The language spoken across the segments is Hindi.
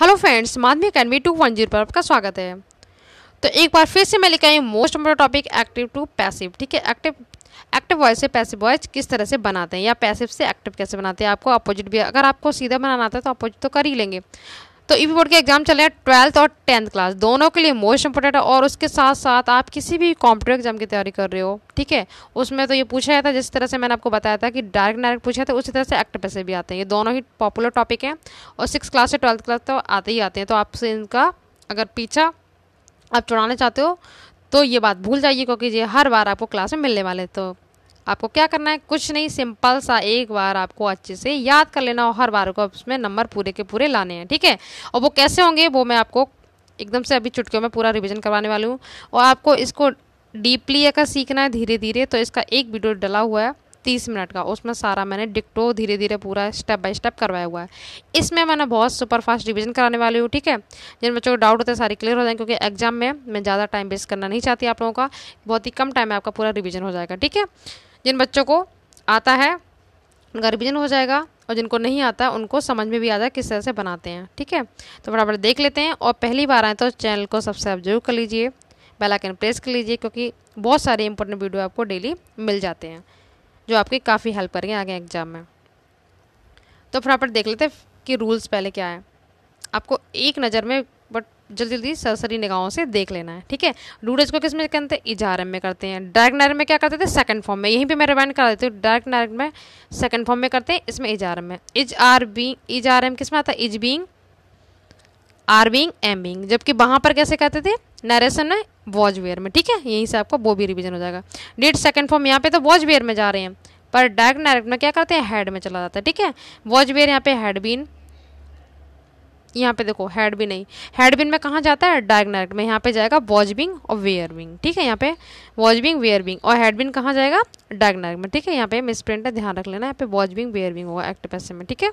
Hello friends Madhavi academy two one zero पर आपका स्वागत है तो एक बार फिर से मैं लेकर आई most important topic active to passive ठीक है एक्टिव एक्टिव वॉइस से पैसिव वॉइस किस तरह से बनाते हैं या पैसिव से एक्टिव कैसे बनाते हैं आपको अपोजिट भी अगर आपको सीधा बनाना आता है तो अपोजिट तो कर ही लेंगे तो ई e बोर्ड के एग्ज़ाम चल रहे हैं ट्वेल्थ और टेंथ क्लास दोनों के लिए मोस्ट इंपॉर्टेंट है और उसके साथ साथ आप किसी भी कॉम्पिटेटिव एग्जाम की तैयारी कर रहे हो ठीक है उसमें तो ये पूछा जाता है जिस तरह से मैंने आपको बताया था कि डायरेक्ट डायरेक्ट पूछा था उसी तरह से एक्ट पैसे भी आते हैं ये दोनों ही पॉपुलर टॉपिक हैं और सिक्स क्लास से ट्वेल्थ क्लास तो आते ही आते हैं तो आपसे इनका अगर पीछा आप चुड़ाना चाहते हो तो ये बात भूल जाइए क्योंकि ये हर बार आपको क्लास में मिलने वाले तो आपको क्या करना है कुछ नहीं सिंपल सा एक बार आपको अच्छे से याद कर लेना और हर बार को उसमें नंबर पूरे के पूरे लाने हैं ठीक है और वो कैसे होंगे वो मैं आपको एकदम से अभी चुटकियों में पूरा रिविजन करवाने वाली हूँ और आपको इसको डीपली अगर सीखना है धीरे धीरे तो इसका एक वीडियो डला हुआ है तीस मिनट का उसमें सारा मैंने डिक्टो धीरे धीरे पूरा स्टेप बाय स्टेप करवाया हुआ है इसमें मैंने बहुत सुपर फास्ट रिविजन कराने वाली हूँ ठीक है जिन बच्चों को डाउट होते हैं सारे क्लियर हो जाएंगे क्योंकि एग्जाम में मैं ज़्यादा टाइम वेस्ट करना नहीं चाहती आप लोगों का बहुत ही कम टाइम में आपका पूरा रिविजन हो जाएगा ठीक है जिन बच्चों को आता है उनका रिविजन हो जाएगा और जिनको नहीं आता उनको समझ में भी आ जाए किस तरह से बनाते हैं ठीक है तो बराबर देख लेते हैं और पहली बार आए तो चैनल को सब्सक्राइब जरूर कर लीजिए बेल आइकन प्रेस कर लीजिए क्योंकि बहुत सारे इंपॉर्टेंट वीडियो आपको डेली मिल जाते हैं जो आपकी काफ़ी हेल्प करेंगे आगे एग्जाम में तो फटाफट देख लेते हैं कि रूल्स पहले क्या है आपको एक नज़र में जल्दी जल्दी सरसरी निगाहों से देख लेना है ठीक है डूडेज को किस में कहते हैं इजारम में करते हैं डायरेक्ट नारम में क्या करते थे सेकंड फॉर्म में यहीं पे मैं रिमाइंड करा देती हूँ डायरेक्ट नारम में सेकंड फॉर्म में करते हैं इसमें इजारम में is are being is are am किस में आता है is being are being am being जबकि वहाँ पर कैसे कहते थे नरेसन में वॉज वेयर में ठीक है यहीं से आपका वो भी रिविजन हो जाएगा डेट सेकेंड फॉर्म यहाँ पे तो वॉज वेयर में जा रहे हैं पर डायरेक्ट नायरेक्ट में क्या करते हैं हेड में चला जाता है ठीक है वॉज वेयर यहाँ पे हेड बीन यहाँ पे देखो हेड भी नहीं हेड बिन में कहाँ जाता है डायग्नर में यहाँ पे जाएगा वॉजबिंग और वेयर विंग ठीक है यहाँ पे वॉजबिंग वेयर विंग और हेड बिन कहाँ जाएगा डायग्नर में ठीक है यहाँ पे मिस प्रिंट है ध्यान रख लेना यहाँ पे वॉजबिंग वेयर विंग होगा एक्ट पैसे में ठीक है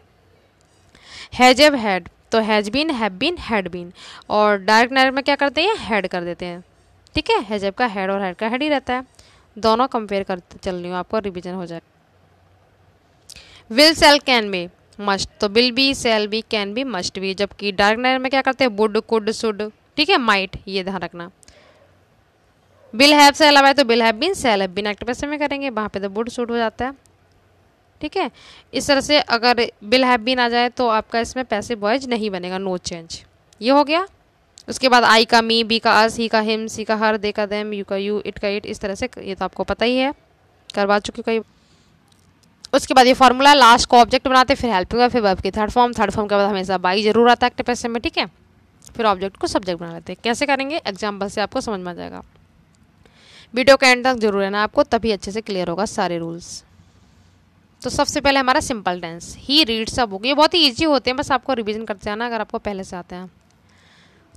हैज एव हेड तो has been have been had been और डायग्नाइट में क्या करते हैं हेड कर देते हैं ठीक है हैजेब का हेड और हेड का हेड ही रहता है दोनों कंपेयर कर चल रही हूँ आपका रिविजन हो जाए विल सेल कैन में मस्ट तो will be shall be can be must be जबकि डायरेक्ट में क्या करते हैं बुड कुड सुड ठीक है माइट ये ध्यान रखना बिल हैव सेल अलावा है तो will have been shall have been act passive में करेंगे वहाँ पे तो बुड सुड हो जाता है ठीक है इस तरह से अगर बिल हैव बिन आ जाए तो आपका इसमें पैसे बॉयज नहीं बनेगा नो चेंज ये हो गया उसके बाद आई का मी बी का अस ही का हिम सी का हर दे का देम यू का यू इट का इट इस तरह से ये तो आपको पता ही है करवा चुकी कई उसके बाद ये फार्मूला लास्ट को ऑब्जेक्ट बनाते फिर हेल्पिंग फिर वर्ब की थर्ड फॉर्म थर्ड फॉर्म के बाद हमेशा बाई जरूर आता है एक्टिव में ठीक है फिर ऑब्जेक्ट को सब्जेक्ट बना लेते हैं कैसे करेंगे एग्जाम्पल से आपको समझ में आ जाएगा वीडियो के एंड तक जरूर रहना आपको तभी अच्छे से क्लियर होगा सारे रूल्स तो सबसे पहले हमारा simple tense he reads a book ये बहुत ही ईजी होते हैं बस आपको रिविजन करते जाना अगर आपको पहले से आते हैं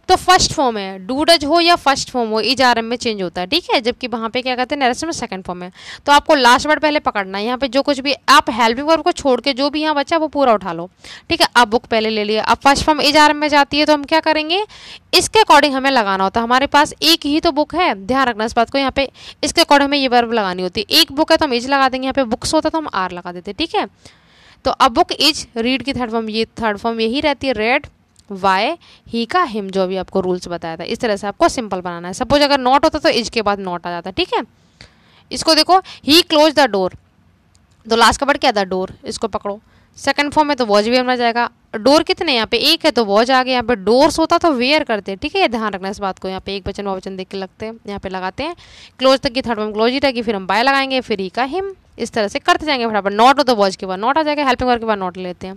तो फर्स्ट फॉर्म है डूडज हो या फर्स्ट फॉर्म हो इज एम में चेंज होता है ठीक है जबकि वहाँ पे क्या कहते हैं नरेस्ट में सेकंड फॉर्म है तो आपको लास्ट वर्ड पहले पकड़ना है यहाँ पे जो कुछ भी आप हेल्पिंग वर्ब को छोड़ के जो भी यहाँ बचा वो पूरा उठा लो ठीक है आप बुक पहले ले लिए अब फर्स्ट फॉर्म एम में जाती है तो हम क्या करेंगे इसके अकॉर्डिंग हमें लगाना होता है हमारे पास एक ही तो बुक है ध्यान रखना इस बात को यहाँ पे इसके अकॉर्डिंग हमें ये वर्ब लगानी होती है एक बुक है तो हम इज लगा देंगे यहाँ पे बुक्स होता तो हम आर लगा देते ठीक है तो अब बुक इज रीड की थर्ड फॉर्म ये थर्ड फॉर्म यही रहती है रेड वाई ही का हिम जो भी आपको रूल्स बताया था इस तरह से आपको सिंपल बनाना है सपोज अगर नॉट होता तो इज के बाद नॉट आ जाता ठीक है इसको देखो ही क्लोज द डोर तो लास्ट का वर्ड क्या था डोर इसको पकड़ो सेकंड फॉर्म में तो वॉज भी हमारा जाएगा डोर कितने यहाँ पे एक है तो वॉज आ गया यहाँ पे डोर्स होता तो वेयर करते हैं ठीक है ये ध्यान रखना इस बात को यहाँ पे एक वचन वचन देख के लगते हैं यहाँ पे लगाते हैं क्लोज तक की थर्ड फॉर्म क्लोज ही रहेगी फिर हम बाय लगाएंगे फिर ही का हिम इस तरह से करते जाएंगे फटाफट नॉट हो तो वॉज के बाद नॉट आ जाएगा हेल्पिंग वर्ग के बाद नॉट लेते हैं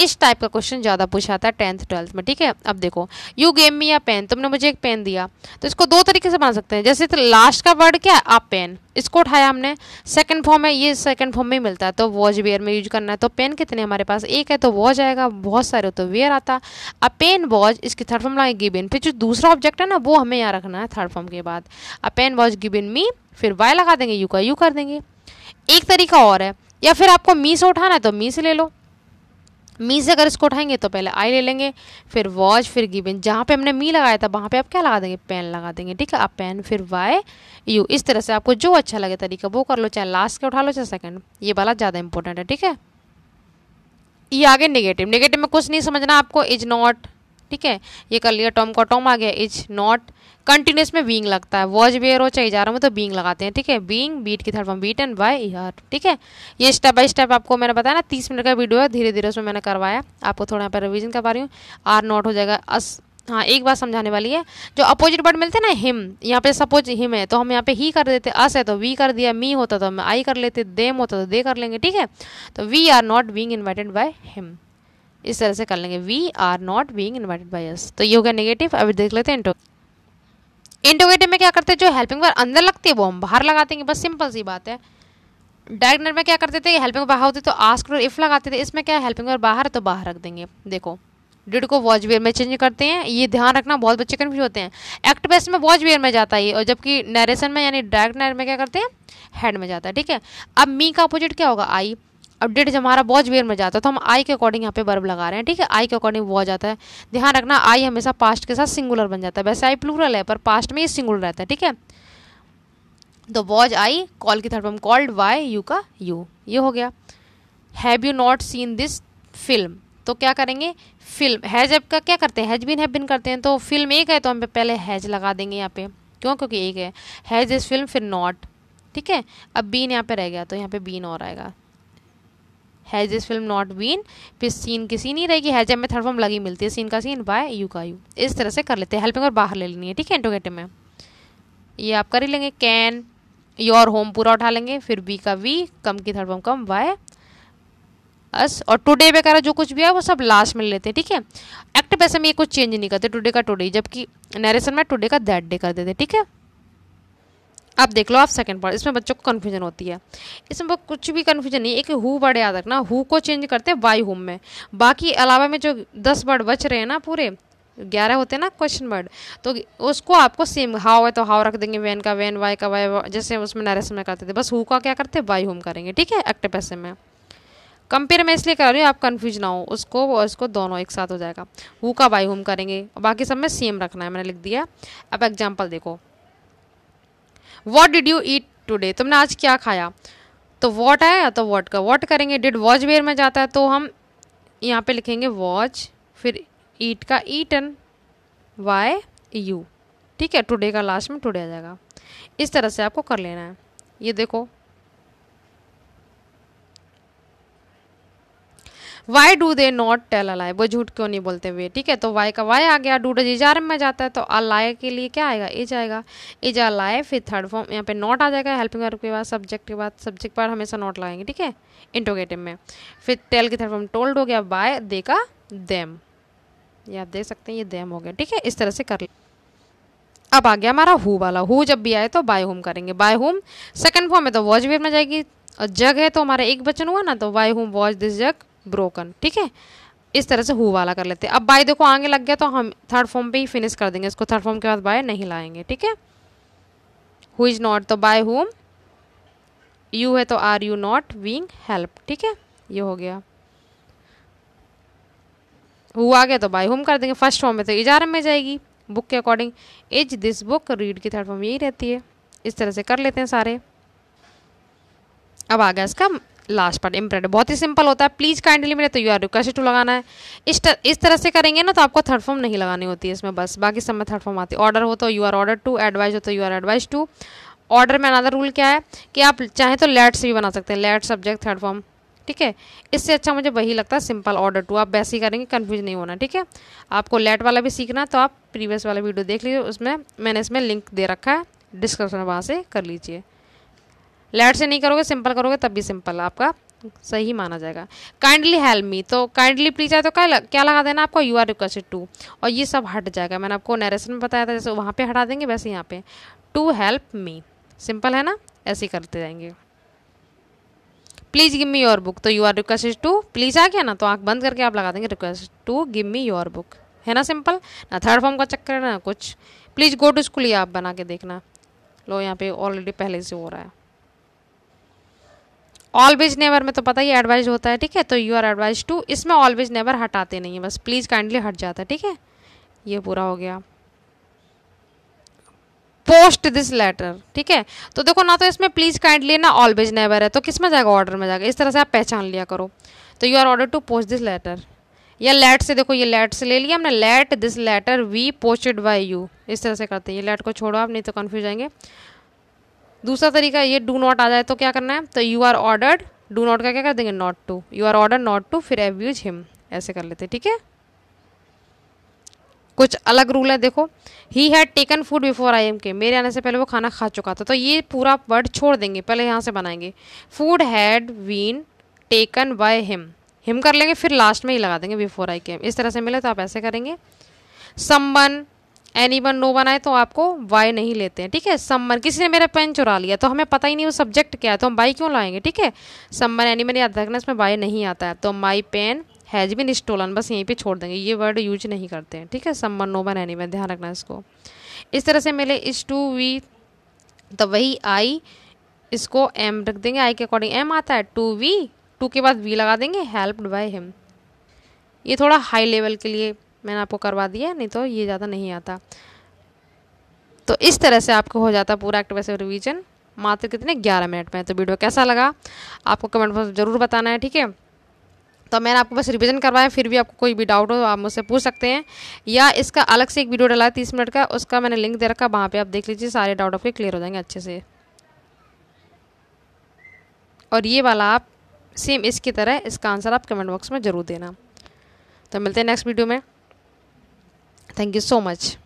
इस टाइप का क्वेश्चन ज़्यादा पूछा जाता है टेंथ ट्वेल्थ में ठीक है अब देखो यू गेम मी या पेन तुमने मुझे एक पेन दिया तो इसको दो तरीके से बना सकते हैं जैसे तो लास्ट का वर्ड क्या है आप पेन इसको उठाया हमने सेकंड फॉर्म है ये सेकंड फॉर्म में मिलता है तो वॉज वेयर में यूज करना है तो पेन कितने हमारे पास एक है तो वॉच आएगा बहुत सारे हो तो वेयर आता अब पेन वॉच इसकी थर्ड फॉर्म लाएंगे गिबिन फिर जो दूसरा ऑब्जेक्ट है ना वो हमें यहाँ रखना है थर्ड फॉर्म के बाद अब पेन वॉच गिबिन मी फिर वाई लगा देंगे यू का यू कर देंगे एक तरीका और है या फिर आपको मी से उठाना है तो मी से ले लो मी से अगर इसको उठाएंगे तो पहले आई ले लेंगे फिर वॉच फिर गिवन जहाँ पे हमने मी लगाया था वहाँ पे आप क्या लगा देंगे पेन लगा देंगे ठीक है आप पेन फिर वाई यू इस तरह से आपको जो अच्छा लगे तरीका वो कर लो चाहे लास्ट के उठा लो चाहे सेकंड ये वाला ज़्यादा इंपॉर्टेंट है ठीक है ये आगे नेगेटिव नेगेटिव में कुछ नहीं समझना आपको इज नॉट ठीक है ये कर लिया टॉम का टॉम आ गया इज नॉट कंटिन्यूस में बींग लगता है वॉज वेयर हो चाहे जा रहा हूँ तो बींग लगाते हैं ठीक है बींग बीट की third form beat and by year ठीक है ये स्टेप बाय स्टेप आपको मैंने बताया ना तीस मिनट का वीडियो है धीरे धीरे उसमें मैंने करवाया आपको थोड़ा यहाँ पर रिविजन करवा रही हूँ आर नॉट हो जाएगा अस हाँ एक बात समझाने वाली है जो अपोजिट वर्ड मिलते हैं ना हिम यहाँ पे सपोज हिम है तो हम यहाँ पे ही कर देते अस है तो वी कर दिया मी होता तो हम आई कर लेते देम होता तो दे कर लेंगे ठीक है तो we are not being invited by him इस तरह से कर लेंगे we are not being invited by us तो ये हो गया नेगेटिव अभी देख लेते हैं इंटो इंटोगेटिव में क्या करते हैं जो हेल्पिंग वर्ब अंदर लगती है वो हम बाहर लगाते हैं बस सिंपल सी बात है डायरेक्ट में क्या करते थे हेल्पिंग बाहर होती तो आस्क और इफ़ लगाते थे इसमें क्या हेल्पिंग और बाहर तो बाहर रख देंगे देखो डिड को वॉच वेयर में चेंज करते हैं ये ध्यान रखना बहुत बच्चे कन्फ्यूज होते हैं एक्ट बेस्ट में वॉच वेयर में जाता है और जबकि नरेशन में यानी डायरेक्ट नर में क्या करते हैं हेड में जाता है ठीक है अब मी का अपोजिट क्या होगा आई अपडेट जब हमारा वॉज वेयर में जाता है तो हम आई के अकॉर्डिंग यहाँ पे बर्ब लगा रहे हैं ठीक है आई के अकॉर्डिंग आ आता है ध्यान रखना आई हमेशा पास्ट के साथ सिंगुलर बन जाता है वैसे आई प्लूरल है पर पास्ट में ये सिंगुलर रहता है ठीक है तो वॉज आई कॉल की third form called why you का यू ये हो गया have you not seen this film तो क्या करेंगे फिल्म हैज एप का क्या करते हैं हैज बिन हैव बिन करते हैं तो फिल्म एक है तो हम पहले हैज लगा देंगे यहाँ पे क्यों क्योंकि एक है हैज दिस फिल्म फिर नॉट ठीक है अब बीन यहाँ पे रह गया तो यहाँ पे बीन और आएगा has this film not been फिर सीन की सीन ही रहेगी हैज में थर्ड फॉर्म लगी मिलती है सीन का सीन बाय यू का यू इस तरह से कर लेते हैं हेल्पिंग और बाहर ले लेनी है ठीक है इंटोगेटिव में ये आप कर ही लेंगे कैन योर होम पूरा उठा लेंगे फिर बी का वी कम की third form come by us और टुडे वगैरह जो कुछ भी है वो सब लास्ट में लेते हैं ठीक है एक्ट पैसे में ये कुछ चेंज नहीं करते टुडे का टुडे जबकि नरेशन में टुडे का दैट डे कर देते ठीक है आप देख लो आप सेकंड पार्ट इसमें बच्चों को कन्फ्यूजन होती है इसमें कुछ भी कन्फ्यूजन नहीं एक हु वर्ड याद रखना हु को चेंज करते हैं वाई हुम में बाकी अलावा में जो दस वर्ड बच रहे हैं ना पूरे ग्यारह होते हैं ना क्वेश्चन वर्ड तो उसको आपको सेम हाव है तो हाव रख देंगे वैन का वैन वाई का वाई जैसे उसमें नरेस में करते थे बस हु का क्या करते वाई होम करेंगे ठीक है एक्ट पैसे में कंपेयर मैं इसलिए कर रही हूँ आप कन्फ्यूज ना हो उसको और उसको दोनों एक साथ हो जाएगा हु का बाई होम करेंगे बाकी सब में सेम रखना है मैंने लिख दिया अब एग्जाम्पल देखो what did you eat today तुमने आज क्या खाया तो वॉट आया तो वॉट का वॉट करेंगे डिड वॉच वेयर में जाता है तो हम यहाँ पे लिखेंगे वॉच फिर ईट का ईटन वाई यू ठीक है टुडे का लास्ट में टुडे आ जाएगा इस तरह से आपको कर लेना है ये देखो why do they not tell a lie वो झूठ क्यों नहीं बोलते हुए ठीक है तो वाई का वाई आ गया डू डीजार में जाता है तो अलाय के लिए क्या आएगा इज आएगा इज अलाय फिर थर्ड फॉर्म यहाँ पे नॉट आ जाएगा हेल्पिंग वर्ब के बाद सब्जेक्ट के बाद सब्जेक्ट पर हमेशा नॉट लगाएंगे ठीक है इंटोगेटिव में फिर टेल की थर्ड फॉर्म टोल्ड हो गया बाय दे का देम ये आप देख सकते हैं ये देम हो गया ठीक है इस तरह से कर लें अब आ गया हमारा हु वाला हु जब भी आए तो बाय होम करेंगे बाय होम सेकंड फॉर्म में तो वॉच वेब में जाएगी और जग है तो हमारा एक बचन हुआ ना तो by whom was this jug broken ठीक है इस तरह से हु वाला कर लेते हैं अब बाय देखो आगे लग गया तो हम थर्ड फॉर्म पे ही फिनिश कर देंगे इसको थर्ड फॉर्म के बाद बाय नहीं लाएंगे ठीक है हु इज़ नॉट तो बाय हुम यू है तो are you not being help ठीक है ये हो गया हु आ गया तो बाय हुम कर देंगे फर्स्ट फॉर्म में तो इजार में जाएगी बुक के according is this book read की थर्ड फॉर्म यही रहती है इस तरह से कर लेते हैं सारे अब आ गया इसका लास्ट पार्ट इम्प्रेड बहुत ही सिंपल होता है प्लीज़ काइंडली मेरे तो यू आर रिक्वेस्ट टू लगाना है इस तर, इस तरह से करेंगे ना तो आपको थर्ड फॉर्म नहीं लगानी होती है इसमें बस बाकी सब में थर्ड फॉर्म आती है ऑर्डर हो तो you are order to advise हो तो you are advise to order में अनदर रूल क्या है कि आप चाहें तो लेट्स भी बना सकते हैं लेट सब्जेक्ट थर्ड फॉर्म ठीक है इससे अच्छा मुझे वही लगता है सिंपल ऑर्डर टू आप वैसे ही करेंगे कन्फ्यूज नहीं होना ठीक है आपको लेट वाला भी सीखना तो आप प्रीवियस वाला वीडियो देख लीजिए उसमें मैंने इसमें लिंक दे रखा है डिस्क्रिप्शन वहाँ से कर लीजिए लैट से नहीं करोगे सिंपल करोगे तब भी सिंपल आपका सही माना जाएगा काइंडली हेल्प मी तो काइंडली प्लीज आए तो क्या क्या लगा देना आपको यू आर रिक्वेस्टेड टू और ये सब हट जाएगा मैंने आपको नरेशन में बताया था जैसे वहाँ पे हटा देंगे वैसे यहाँ पे टू हेल्प मी सिंपल है ना ऐसे ही करते जाएंगे please give me your book तो you are requested to please आ गया ना तो आँख बंद करके आप लगा देंगे request to give me your book है ना सिंपल ना थर्ड फॉर्म का चक्कर है ना कुछ प्लीज़ गो टू स्कूल ये आप बना के देखना लो यहाँ पे ऑलरेडी पहले से हो रहा है ऑलवेज नेवर में तो पता ही एडवाइज होता है ठीक है तो यू आर एडवाइज टू इसमें ऑलवेज नेवर हटाते नहीं है बस प्लीज़ काइंडली हट जाता है ठीक है ये पूरा हो गया पोस्ट दिस लेटर ठीक है तो देखो ना तो इसमें प्लीज़ काइंडली ना ऑलवेज नेवर है तो किस में जाएगा ऑर्डर में जाएगा इस तरह से आप पहचान लिया करो तो you are order to post this letter या लेट से देखो ये लेट से ले लिया हमने let this letter we posted by you इस तरह से करते हैं ये लेट को छोड़ो आप नहीं तो कन्फ्यूज आएंगे दूसरा तरीका ये डू नॉट आ जाए तो क्या करना है तो you are ordered do not का क्या कर देंगे not to you are order not to फिर यूज हिम ऐसे कर लेते ठीक है कुछ अलग रूल है देखो he had taken food before I am के मेरे आने से पहले वो खाना खा चुका था तो ये पूरा वर्ड छोड़ देंगे पहले यहाँ से बनाएंगे food had been taken by him him कर लेंगे फिर लास्ट में ही लगा देंगे बिफोर आई केम इस तरह से मिले तो आप ऐसे करेंगे someone anyone no one आए तो आपको वाई नहीं लेते हैं ठीक है सम्मन किसी ने मेरा पेन चुरा लिया तो हमें पता ही नहीं वो सब्जेक्ट क्या है तो हम वाई क्यों लाएंगे ठीक है समर एनी वन याद रखना इसमें वाई नहीं आता है तो my pen has been stolen बस यहीं पे छोड़ देंगे ये वर्ड यूज नहीं करते हैं ठीक है सम्मन नो वन एनी वन ध्यान रखना इसको इस तरह से मिले इस टू वी तो वही आई इसको एम रख देंगे आई के अकॉर्डिंग एम आता है टू वी टू के बाद वी लगा देंगे हेल्प्ड बाई हिम ये थोड़ा हाई लेवल के लिए मैंने आपको करवा दिया नहीं तो ये ज़्यादा नहीं आता तो इस तरह से आपको हो जाता पूरा एक्ट रिविज़न रिवीजन मात्र कितने ग्यारह मिनट में तो वीडियो कैसा लगा आपको कमेंट बॉक्स ज़रूर बताना है ठीक है तो मैंने आपको बस रिवीजन करवाया फिर भी आपको कोई भी डाउट हो तो आप मुझसे पूछ सकते हैं या इसका अलग से एक वीडियो डाला है तीस मिनट का उसका मैंने लिंक दे रखा वहाँ पे आप देख लीजिए सारे डाउट आपके क्लियर हो जाएंगे अच्छे से और ये वाला आप सेम इसकी तरह इसका आंसर आप कमेंट बॉक्स में ज़रूर देना तो मिलते हैं नेक्स्ट वीडियो में Thank you so much.